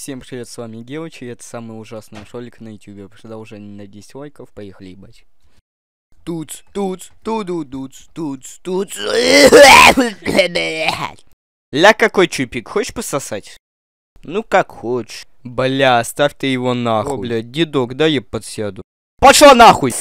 Всем привет, с вами Геочи, это самый ужасный ролик на ютюбе. Продолжение на 10 лайков, поехали ебать. Туц, туц, туду, туц, туц, туц. Ля какой чупик, хочешь пососать? Ну как хочешь. Бля, оставь ты его нахуй. О, бля, дедок, да я подсяду. Пошла нахуй!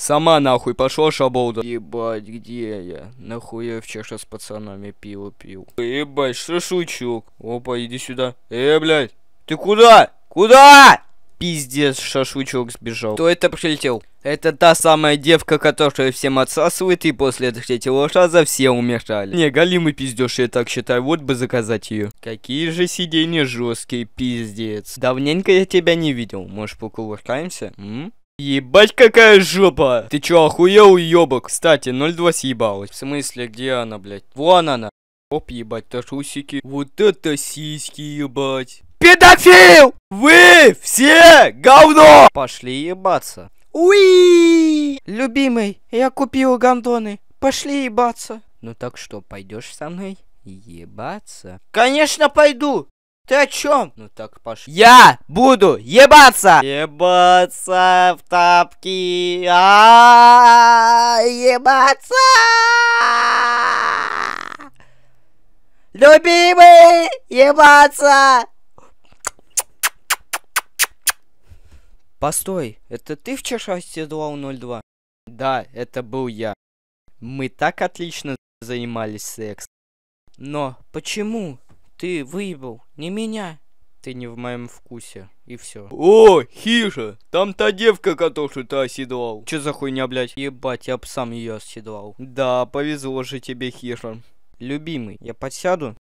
Сама нахуй пошла шаболда. Ебать, где я? Нахуя я вчера с пацанами пиво пил? Ебать, шашлычок. Опа, иди сюда. Э, блядь, ты куда? Куда? Пиздец, шашлычок сбежал. Кто это прилетел? Это та самая девка, которая всем отсасывает, и после третьего шаза все умирали. Не, галимый пиздёж, я так считаю, вот бы заказать ее. Какие же сиденья жесткие, пиздец. Давненько я тебя не видел, может покувыркаемся? М? Ебать, какая жопа! Ты чё, охуел, ёбок? Кстати, 0,2 съебалась. В смысле, где она, блядь? Вон она. Оп, ебать, ташусики. Вот это сиськи, ебать. Педофил! Вы все говно! Пошли ебаться. Уи! Любимый, я купил гандоны. Пошли ебаться. Ну так что, пойдешь со мной? Ебаться? Конечно пойду! Ты о чем? Ну так пошли. Я буду ебаться! Ебаться в тапки! А -а -а, ебаться! Любимый! Ебаться! Постой, это ты вчера седлал 02? Да, это был я. Мы так отлично занимались сексом. Но почему ты выебал, не меня. Ты не в моем вкусе, и все. О, Хижа, там та девка, которую ты оседлал. Че за хуйня, блядь? Ебать, я б сам ее оседлал. Да, повезло же тебе, Хижа, Любимый, я подсяду?